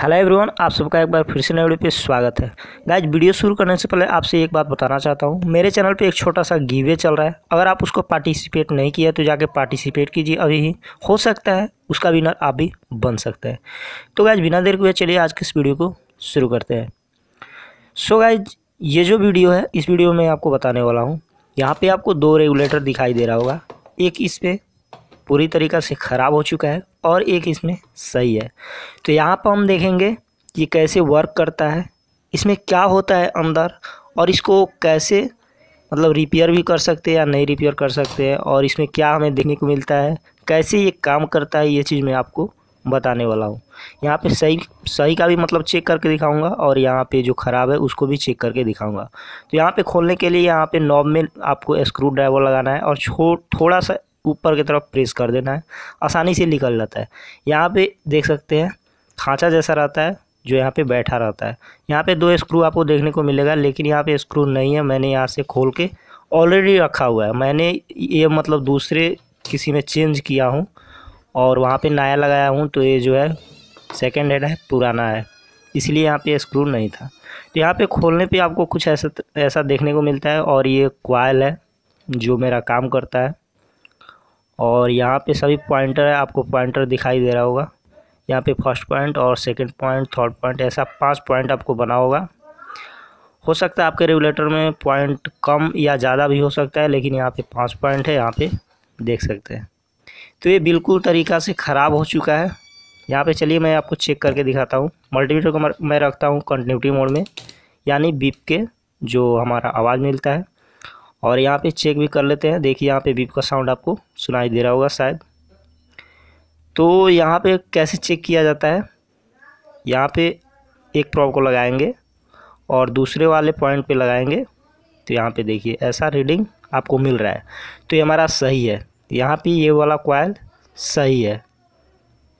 hello everyone आप सबका एक बार फिर से नए वीडियो पे स्वागत है गाइज वीडियो शुरू करने से पहले आपसे एक बात बताना चाहता हूँ मेरे चैनल पे एक छोटा सा गीवे चल रहा है अगर आप उसको पार्टिसिपेट नहीं किया तो जाके पार्टिसिपेट कीजिए अभी ही हो सकता है उसका विनर आप भी बन सकते हैं तो गाइज बिना देर के चलिए आज के इस वीडियो को शुरू करते हैं सो so, गाइज ये जो वीडियो है इस वीडियो में आपको बताने वाला हूँ यहाँ पर आपको दो रेगुलेटर दिखाई दे रहा होगा एक इस पर पूरी तरीक़ा से ख़राब हो चुका है और एक इसमें सही है तो यहाँ पर हम देखेंगे ये कैसे वर्क करता है इसमें क्या होता है अंदर और इसको कैसे मतलब रिपेयर भी कर सकते हैं या नहीं रिपेयर कर सकते हैं और इसमें क्या हमें देखने को मिलता है कैसे ये काम करता है ये चीज़ मैं आपको बताने वाला हूँ यहाँ पे सही सही का भी मतलब चेक करके दिखाऊंगा और यहाँ पे जो ख़राब है उसको भी चेक करके दिखाऊंगा तो यहाँ पे खोलने के लिए यहाँ पे नॉब में आपको स्क्रू ड्राइवर लगाना है और छो थोड़ा सा ऊपर की तरफ प्रेस कर देना है आसानी से निकल जाता है यहाँ पे देख सकते हैं खाँचा जैसा रहता है जो यहाँ पे बैठा रहता है यहाँ पे दो स्क्रू आपको देखने को मिलेगा लेकिन यहाँ पे स्क्रू नहीं है मैंने यहाँ से खोल के ऑलरेडी रखा हुआ है मैंने ये मतलब दूसरे किसी में चेंज किया हूँ और वहाँ पर नया लगाया हूँ तो ये जो है सेकेंड हैंड है पुराना है इसलिए यहाँ पे स्क्रू नहीं था तो यहाँ पे खोलने पे आपको कुछ ऐसा ऐसा देखने को मिलता है और ये क्वाइल है जो मेरा काम करता है और यहाँ पे सभी पॉइंटर है आपको पॉइंटर दिखाई दे रहा होगा यहाँ पे फर्स्ट पॉइंट और सेकंड पॉइंट थर्ड पॉइंट ऐसा पांच पॉइंट आपको बना होगा हो सकता है आपके रेगुलेटर में पॉइंट कम या ज़्यादा भी हो सकता है लेकिन यहाँ पे पांच पॉइंट है यहाँ पे देख सकते हैं तो ये बिल्कुल तरीका से ख़राब हो चुका है यहाँ पर चलिए मैं आपको चेक करके दिखाता हूँ मल्टीमीटर को मैं रखता हूँ कंटिन्यूटी मोड में यानी बीप के जो हमारा आवाज़ मिलता है और यहाँ पे चेक भी कर लेते हैं देखिए यहाँ पे बीप का साउंड आपको सुनाई दे रहा होगा शायद तो यहाँ पे कैसे चेक किया जाता है यहाँ पे एक प्रॉप को लगाएंगे और दूसरे वाले पॉइंट पे लगाएंगे तो यहाँ पे देखिए ऐसा रीडिंग आपको मिल रहा है तो ये हमारा सही है यहाँ पे ये वाला कॉयल सही है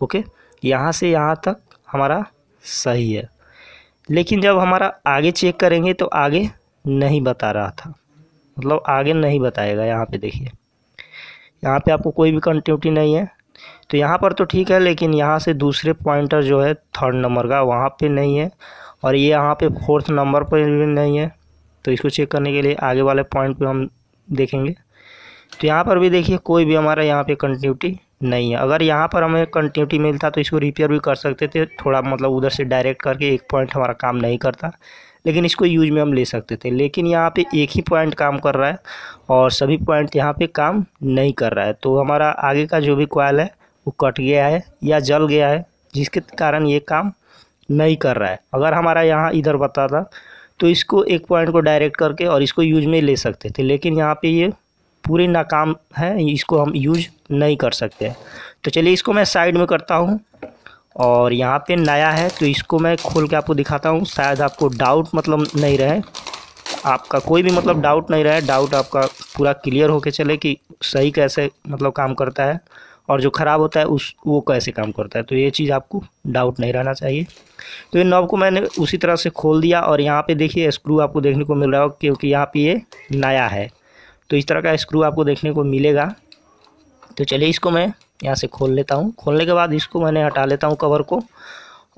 ओके यहाँ से यहाँ तक हमारा सही है लेकिन जब हमारा आगे चेक करेंगे तो आगे नहीं बता रहा था मतलब आगे नहीं बताएगा यहाँ पे देखिए यहाँ पे आपको कोई भी कंटिन्यूटी नहीं है तो यहाँ पर तो ठीक है लेकिन यहाँ से दूसरे पॉइंटर जो है थर्ड नंबर का वहाँ पे नहीं है और ये यहाँ पे फोर्थ नंबर पर भी नहीं है तो इसको चेक करने के लिए आगे वाले पॉइंट पर हम देखेंगे तो यहाँ पर भी देखिए कोई भी हमारा यहाँ पर कंटिन्यूटी नहीं है अगर यहाँ पर हमें कंटिन्यूटी मिलता तो इसको रिपेयर भी कर सकते थे थोड़ा मतलब उधर से डायरेक्ट करके एक पॉइंट हमारा काम नहीं करता लेकिन इसको यूज में हम ले सकते थे लेकिन यहाँ पे एक ही पॉइंट काम कर रहा है और सभी पॉइंट यहाँ पे काम नहीं कर रहा है तो हमारा आगे का जो भी कोयल है वो कट गया है या जल गया है जिसके कारण ये काम नहीं कर रहा है अगर हमारा यहाँ इधर बताता तो इसको एक पॉइंट को डायरेक्ट करके और इसको यूज में ले सकते थे लेकिन यहाँ पर ये पूरे नाकाम है इसको हम यूज नहीं कर सकते तो चलिए इसको मैं साइड में करता हूँ और यहाँ पे नया है तो इसको मैं खोल के आपको दिखाता हूँ शायद आपको डाउट मतलब नहीं रहे आपका कोई भी मतलब डाउट नहीं रहे डाउट आपका पूरा क्लियर होके चले कि सही कैसे मतलब काम करता है और जो ख़राब होता है उस वो कैसे काम करता है तो ये चीज़ आपको डाउट नहीं रहना चाहिए तो ये नॉब को मैंने उसी तरह से खोल दिया और यहाँ पे देखिए स्क्रू आपको देखने को मिल रहा हो क्योंकि यहाँ पे ये नया है तो इस तरह का स्क्रू आपको देखने को मिलेगा तो चलिए इसको मैं यहाँ से खोल लेता हूँ खोलने के बाद इसको मैंने हटा लेता हूँ कवर को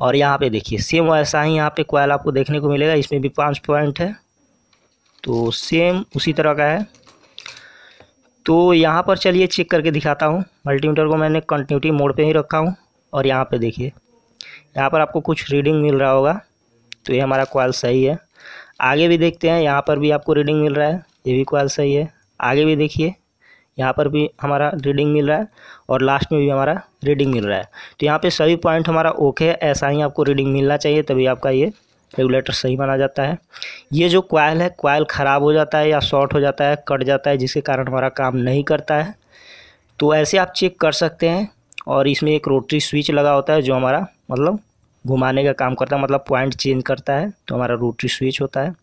और यहाँ पे देखिए सेम वैसा ही यहाँ पे कोयल आपको देखने को मिलेगा इसमें भी पाँच पॉइंट है तो सेम उसी तरह का है तो यहाँ पर चलिए चेक करके दिखाता हूँ मल्टीमीटर को मैंने कंटिन्यूटी मोड पे ही रखा हूँ और यहाँ पे देखिए यहाँ पर आपको कुछ रीडिंग मिल रहा होगा तो ये हमारा कॉयल सही है आगे भी देखते हैं यहाँ पर भी आपको रीडिंग मिल रहा है ये भी कॉयल सही है आगे भी देखिए यहाँ पर भी हमारा रीडिंग मिल रहा है और लास्ट में भी हमारा रीडिंग मिल रहा है तो यहाँ पे सभी पॉइंट हमारा ओके है ऐसा ही आपको रीडिंग मिलना चाहिए तभी आपका ये रेगुलेटर सही माना जाता है ये जो क्वाइल है क्वाइल ख़राब हो जाता है या शॉर्ट हो जाता है कट जाता है जिसके कारण हमारा काम नहीं करता है तो ऐसे आप चेक कर सकते हैं और इसमें एक रोटरी स्विच लगा होता है जो हमारा मतलब घुमाने का काम करता है मतलब पॉइंट चेंज करता है तो हमारा रोटरी स्विच होता है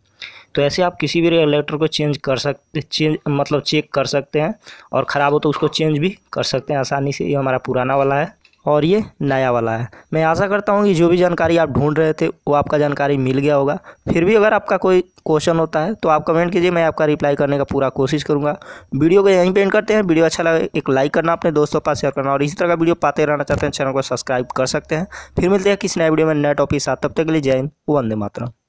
तो ऐसे आप किसी भी रेगुलेटर को चेंज कर सकते चेंज मतलब चेक कर सकते हैं और ख़राब हो तो उसको चेंज भी कर सकते हैं आसानी से ये हमारा पुराना वाला है और ये नया वाला है मैं आशा करता हूँ कि जो भी जानकारी आप ढूंढ रहे थे वो आपका जानकारी मिल गया होगा फिर भी अगर आपका कोई क्वेश्चन होता है तो आप कमेंट कीजिए मैं आपका रिप्लाई करने का पूरा कोशिश करूँगा वीडियो को यहीं पे एंड करते हैं वीडियो अच्छा लगे एक लाइक करना अपने दोस्तों पास शेयर करना और इसी तरह का वीडियो पाते रहना चाहते हैं चैनल को सब्सक्राइब कर सकते हैं फिर मिलते हैं किसी नए वीडियो में नए टॉपिक साथ तब तक के लिए जय हिंद वंदे मातरम